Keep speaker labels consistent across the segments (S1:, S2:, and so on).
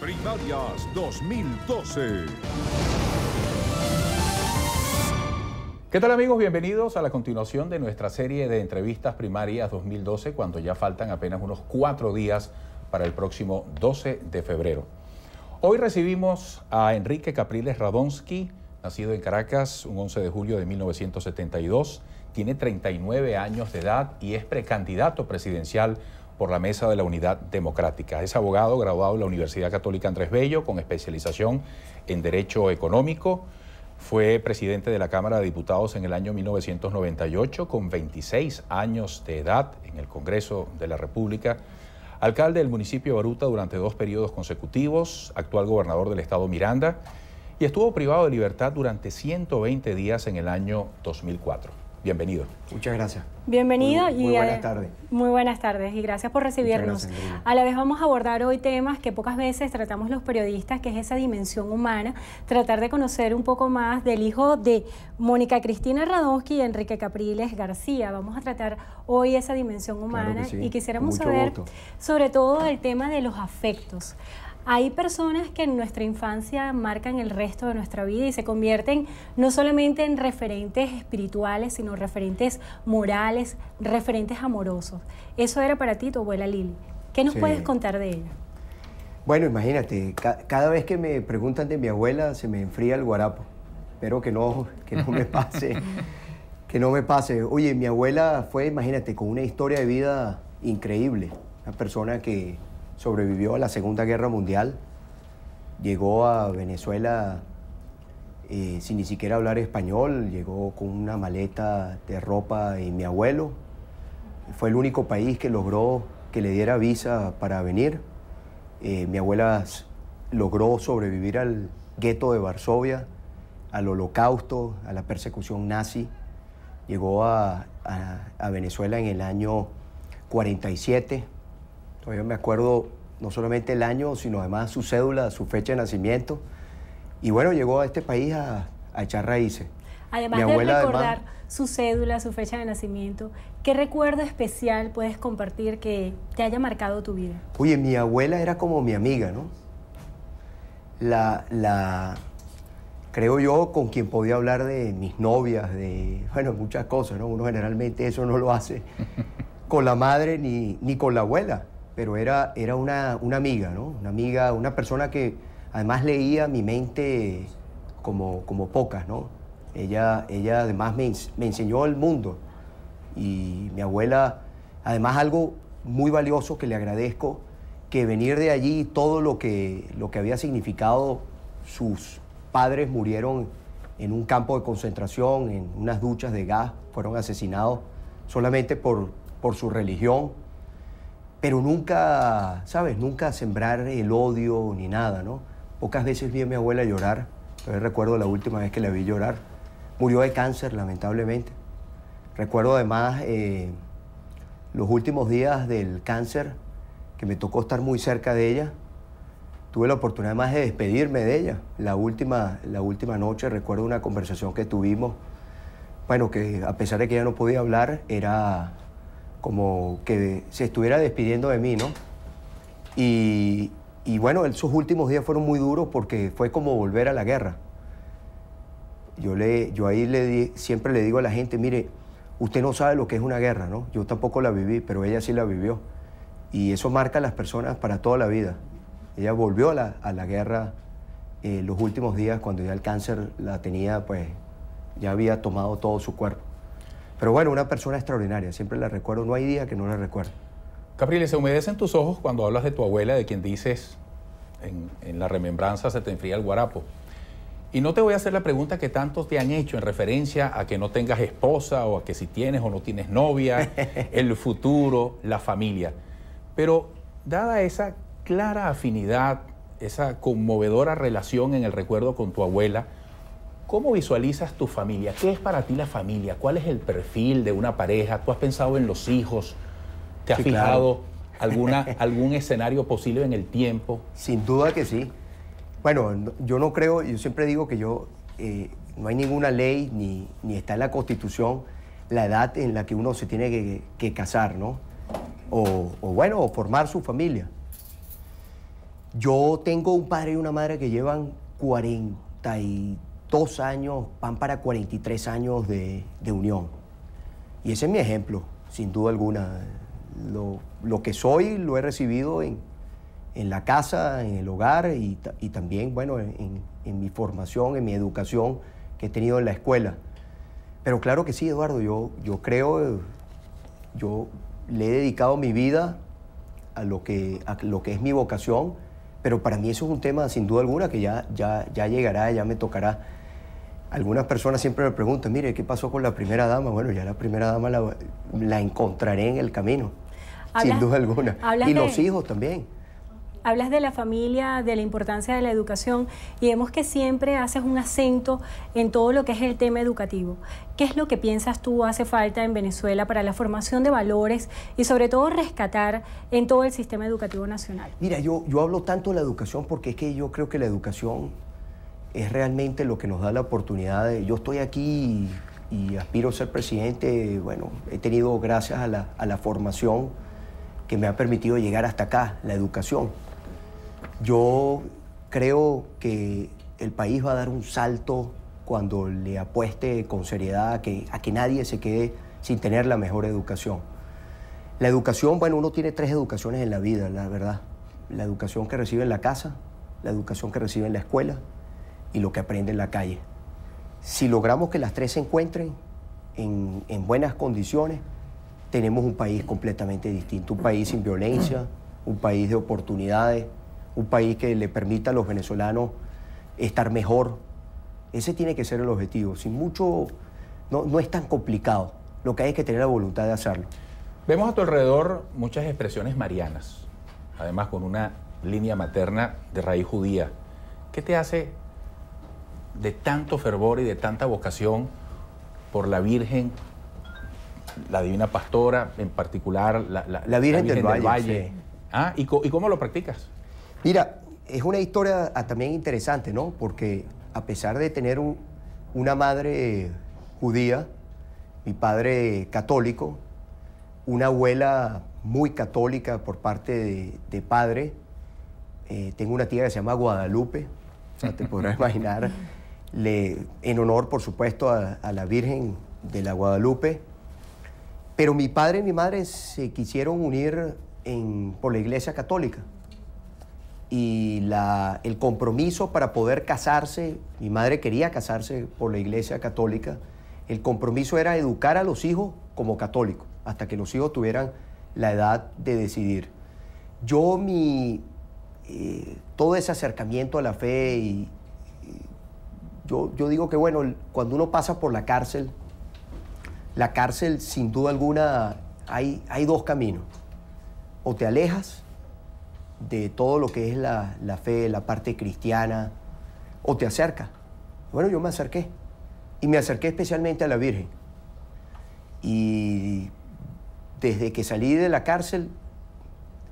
S1: Primarias 2012. ¿Qué tal amigos? Bienvenidos a la continuación de nuestra serie de entrevistas primarias 2012 cuando ya faltan apenas unos cuatro días para el próximo 12 de febrero. Hoy recibimos a Enrique Capriles Radonsky, nacido en Caracas un 11 de julio de 1972, tiene 39 años de edad y es precandidato presidencial por la Mesa de la Unidad Democrática. Es abogado graduado en la Universidad Católica Andrés Bello con especialización en Derecho Económico. Fue presidente de la Cámara de Diputados en el año 1998 con 26 años de edad en el Congreso de la República. Alcalde del municipio de Baruta durante dos periodos consecutivos, actual gobernador del estado Miranda y estuvo privado de libertad durante 120 días en el año 2004. Bienvenido. Muchas gracias.
S2: Bienvenido y buenas eh, tardes. Muy buenas tardes y gracias por recibirnos. a la vez vamos a abordar hoy temas que pocas veces tratamos los periodistas, que es esa dimensión humana, tratar de conocer un poco más del hijo de Mónica Cristina Radonsky y Enrique Capriles García. Vamos a tratar hoy esa dimensión humana y quisiéramos saber sobre todo el tema de los afectos hay personas que en nuestra infancia marcan el resto de nuestra vida y se convierten no solamente en referentes espirituales, sino referentes morales, referentes amorosos. Eso era para ti tu abuela Lili. ¿Qué nos puedes contar de ella?
S3: Bueno, imagínate, cada vez que me preguntan de mi abuela se me enfría el guarapo. Espero que no, que no me pase. que no me pase. Oye, mi abuela fue, imagínate, con una historia de vida increíble. Una persona que sobrevivió a la Segunda Guerra Mundial, llegó a Venezuela eh, sin ni siquiera hablar español, llegó con una maleta de ropa y mi abuelo. Fue el único país que logró que le diera visa para venir. Eh, mi abuela logró sobrevivir al gueto de Varsovia, al holocausto, a la persecución nazi. Llegó a, Venezuela en el año 47. Todavía me acuerdo no solamente el año, sino además su cédula, su fecha de nacimiento. Y bueno, llegó a este país a, echar raíces.
S2: Además de recordar su cédula, su fecha de nacimiento, ¿qué recuerdo especial puedes compartir que te haya marcado tu vida?
S3: Oye, mi abuela era como mi amiga, ¿no? La, la creo yo, con quien podía hablar de mis novias, de, bueno, muchas cosas, ¿no? Uno generalmente eso no lo hace con la madre ni, ni con la abuela pero era, era una, amiga, ¿no? Una amiga, una persona que además leía mi mente como, como pocas, ¿no? Ella, ella además me, enseñó el mundo y mi abuela, además algo muy valioso que le agradezco, que venir de allí, todo lo que, lo que había significado, sus padres murieron en un campo de concentración, en unas duchas de gas, fueron asesinados solamente por, por su religión pero nunca, ¿sabes? Nunca sembrar el odio ni nada, ¿no? Pocas veces vi a mi abuela llorar, pero recuerdo la última vez que la vi llorar. Murió de cáncer, lamentablemente. Recuerdo además eh, los últimos días del cáncer, que me tocó estar muy cerca de ella. Tuve la oportunidad además de despedirme de ella. La última, la última noche recuerdo una conversación que tuvimos, bueno, que a pesar de que ella no podía hablar, era como que se estuviera despidiendo de mí, ¿no? Y, bueno, esos últimos días fueron muy duros porque fue como volver a la guerra. Yo, le, yo ahí le siempre le digo a la gente, mire, usted no sabe lo que es una guerra, ¿no? Yo tampoco la viví, pero ella sí la vivió. Y eso marca a las personas para toda la vida. Ella volvió a la, guerra eh, los últimos días cuando ya el cáncer la tenía, pues ya había tomado todo su cuerpo. Pero bueno, una persona extraordinaria, siempre la recuerdo, no
S1: hay día que no la recuerdo. Capriles, se humedecen tus ojos cuando hablas de tu abuela, de quien dices, en, en la remembranza se te enfría el guarapo. Y no te voy a hacer la pregunta que tantos te han hecho en referencia a que no tengas esposa o a que si tienes o no tienes novia, el futuro, la familia. Pero dada esa clara afinidad, esa conmovedora relación en el recuerdo con tu abuela, ¿Cómo visualizas tu familia? ¿Qué es para ti la familia? ¿Cuál es el perfil de una pareja? ¿Tú has pensado en los hijos? ¿Te has fijado alguna, algún escenario posible en el tiempo?
S3: Sin duda que sí. Bueno, yo no creo, yo siempre digo que yo, eh, no hay ninguna ley ni, está en la constitución la edad en la que uno se tiene que, casar, ¿no? O, bueno, o formar su familia. Yo tengo un padre y una madre que llevan 43 dos años van para 43 años de, unión. Y ese es mi ejemplo, sin duda alguna. Lo, que soy lo he recibido en, la casa, en el hogar y, también, bueno, en, mi formación, en mi educación que he tenido en la escuela. Pero claro que sí, Eduardo, yo, yo creo, yo le he dedicado mi vida a lo que, lo que es mi vocación, pero para mí eso es un tema, sin duda alguna, que ya, ya, ya llegará, ya me tocará. Algunas personas siempre me preguntan, mire, ¿qué pasó con la primera dama? Bueno, ya la primera dama la, encontraré en el camino,
S2: sin duda alguna. Y los hijos también. Hablas de la familia, de la importancia de la educación y vemos que siempre haces un acento en todo lo que es el tema educativo. ¿Qué es lo que piensas tú hace falta en Venezuela para la formación de valores y sobre todo rescatar en todo el sistema educativo nacional?
S3: Mira, yo, yo hablo tanto de la educación porque es que yo creo que la educación es realmente lo que nos da la oportunidad de, yo estoy aquí y, aspiro a ser presidente, bueno, he tenido gracias a la, formación que me ha permitido llegar hasta acá, la educación. Yo creo que el país va a dar un salto cuando le apueste con seriedad a que, a que nadie se quede sin tener la mejor educación. La educación, bueno, uno tiene tres educaciones en la vida, la verdad. La educación que recibe en la casa, la educación que recibe en la escuela y lo que aprende en la calle. Si logramos que las tres se encuentren en, en buenas condiciones, tenemos un país completamente distinto, un país sin violencia, un país de oportunidades, un país que le permita a los venezolanos estar mejor. Ese tiene que ser el objetivo.
S1: Sin mucho, no, no es tan complicado. Lo que hay es que tener la voluntad de hacerlo. Vemos a tu alrededor muchas expresiones marianas, además con una línea materna de raíz judía. ¿Qué te hace de tanto fervor y de tanta vocación por la Virgen, la Divina Pastora, en particular la, Virgen, del, Valle. Ah, ¿y, cómo lo practicas? Mira,
S3: es una historia ah, también interesante, ¿no? Porque a pesar de tener una madre judía, mi padre católico, una abuela muy católica por parte de, padre, eh, tengo una tía que se llama Guadalupe, o sea, te podrás imaginar en honor, por supuesto, a, la Virgen de la Guadalupe. Pero mi padre y mi madre se quisieron unir en, por la Iglesia Católica. Y la, el compromiso para poder casarse, mi madre quería casarse por la Iglesia Católica, el compromiso era educar a los hijos como católicos, hasta que los hijos tuvieran la edad de decidir. Yo mi, eh, todo ese acercamiento a la fe y, yo, digo que, bueno, cuando uno pasa por la cárcel, la cárcel, sin duda alguna, hay, hay dos caminos. O te alejas de todo lo que es la, la fe, la parte cristiana, o te acercas. Bueno, yo me acerqué. Y me acerqué especialmente a la Virgen. Y desde que salí de la cárcel,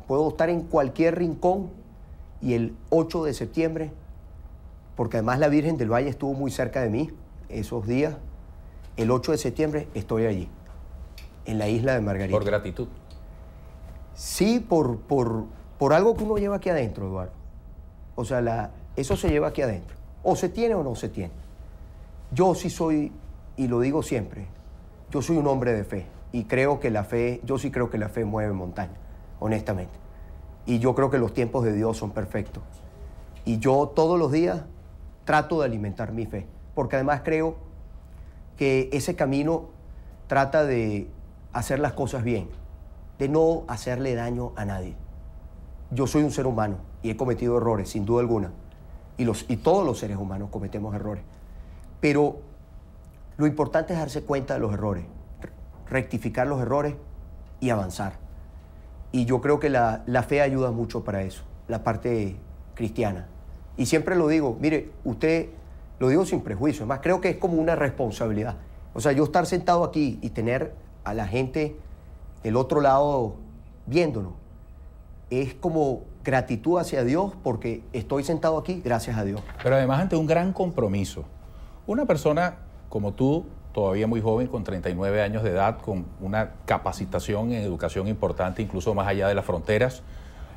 S3: puedo estar en cualquier rincón y el 8 de septiembre porque además la Virgen del Valle estuvo muy cerca de mí esos días. El 8 de septiembre estoy allí, en la isla de Margarita. Por gratitud. Sí, por, por, por algo que uno lleva aquí adentro, Eduardo. O sea, la, eso se lleva aquí adentro. O se tiene o no se tiene. Yo sí soy, y lo digo siempre, yo soy un hombre de fe. Y creo que la fe, yo sí creo que la fe mueve montaña, honestamente. Y yo creo que los tiempos de Dios son perfectos. Y yo todos los días trato de alimentar mi fe, porque además creo que ese camino trata de hacer las cosas bien, de no hacerle daño a nadie. Yo soy un ser humano y he cometido errores, sin duda alguna, y, todos los seres humanos cometemos errores, pero lo importante es darse cuenta de los errores, rectificar los errores y avanzar. Y yo creo que la fe ayuda mucho para eso, la parte cristiana. Y siempre lo digo, mire, usted, lo digo sin prejuicio, además creo que es como una responsabilidad. O sea, yo estar sentado aquí y tener a la gente del otro lado viéndonos, es como gratitud hacia Dios porque
S1: estoy sentado aquí gracias a Dios. Pero además ante un gran compromiso. Una persona como tú, todavía muy joven, con 39 años de edad, con una capacitación en educación importante, incluso más allá de las fronteras,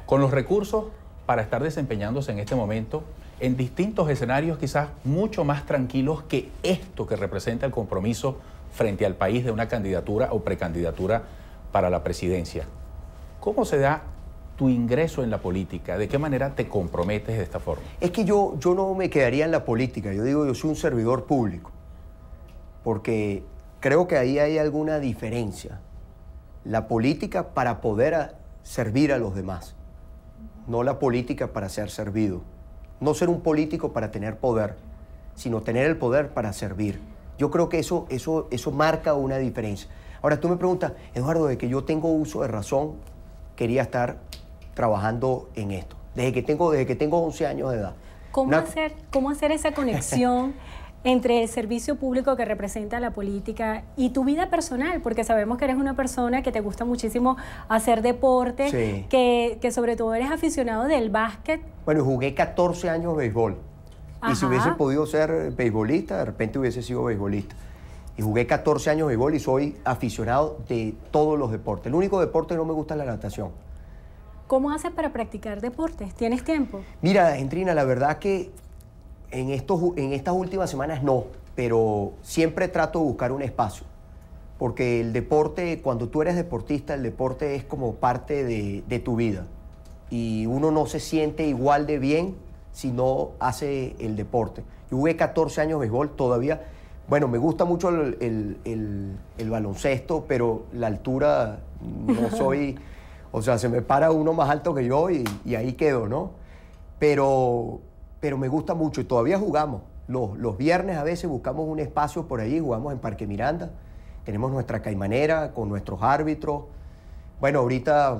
S1: con los recursos para estar desempeñándose en este momento en distintos escenarios quizás mucho más tranquilos que esto que representa el compromiso frente al país de una candidatura o precandidatura para la presidencia. ¿Cómo se da tu ingreso en la política? ¿De qué manera te comprometes de esta forma?
S3: Es que yo, yo no me quedaría en la política, yo digo yo soy un servidor público, porque creo que ahí hay alguna diferencia. La política para poder servir a los demás no la política para ser servido, no ser un político para tener poder, sino tener el poder para servir. Yo creo que eso, eso, eso marca una diferencia. Ahora tú me preguntas, Eduardo, de que yo tengo uso de razón, quería estar trabajando en esto, desde que tengo, desde que tengo 11 años de edad.
S2: ¿Cómo, hacer, ¿cómo hacer esa conexión entre el servicio público que representa la política y tu vida personal, porque sabemos que eres una persona que te gusta muchísimo hacer deporte, que, sobre todo eres aficionado del básquet.
S3: Bueno, jugué 14 años de béisbol. Y si hubiese podido ser beisbolista, de repente hubiese sido beisbolista. Y jugué 14 años de béisbol y soy aficionado de todos los deportes. El único deporte que no me gusta es la natación.
S2: ¿Cómo haces para practicar deportes? ¿Tienes tiempo?
S3: Mira, Gentrina, la verdad que en, estos, en estas últimas semanas no, pero siempre trato de buscar un espacio. Porque el deporte, cuando tú eres deportista, el deporte es como parte de, de tu vida. Y uno no se siente igual de bien si no hace el deporte. Yo jugué 14 años de béisbol, todavía, bueno, me gusta mucho el, baloncesto, pero la altura no soy, o sea, se me para uno más alto que yo y, y ahí quedo, ¿no? Pero pero me gusta mucho y todavía jugamos. Los, los viernes a veces buscamos un espacio por ahí... jugamos en Parque Miranda, tenemos nuestra caimanera con nuestros árbitros. Bueno, ahorita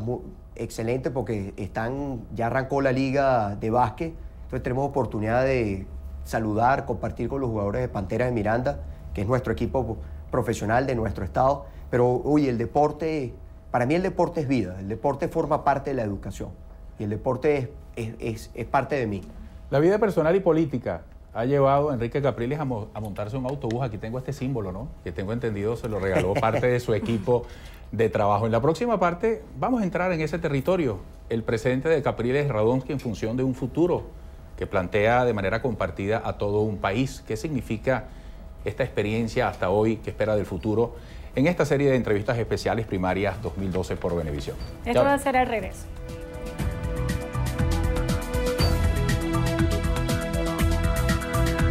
S3: excelente porque están, ya arrancó la liga de básquet, entonces tenemos oportunidad de saludar, compartir con los jugadores de Pantera de Miranda, que es nuestro equipo profesional de nuestro estado. Pero, uy, el deporte, para mí el
S1: deporte es vida, el deporte forma parte de la educación y el deporte es, es, es parte de mí. La vida personal y política ha llevado a Enrique Capriles a, montarse un autobús. Aquí tengo este símbolo, ¿no? Que tengo entendido se lo regaló parte de su equipo de trabajo. En la próxima parte vamos a entrar en ese territorio. El presidente de Capriles Radonsky en función de un futuro que plantea de manera compartida a todo un país. ¿Qué significa esta experiencia hasta hoy? ¿Qué espera del futuro? En esta serie de entrevistas especiales primarias 2012 por Benevisión.
S2: Esto va a ser al regreso.